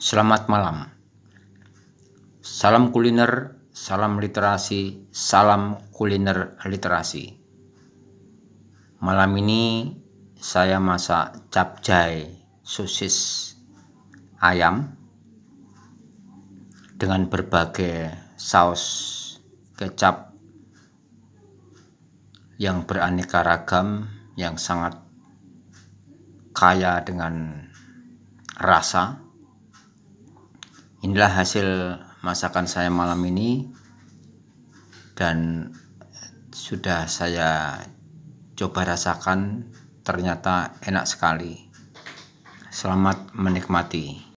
Selamat malam. Salam kuliner, salam literasi, salam kuliner literasi. Malam ini saya masak capcay sosis ayam dengan berbagai saus kecap yang beraneka ragam yang sangat kaya dengan rasa inilah hasil masakan saya malam ini dan sudah saya coba rasakan ternyata enak sekali selamat menikmati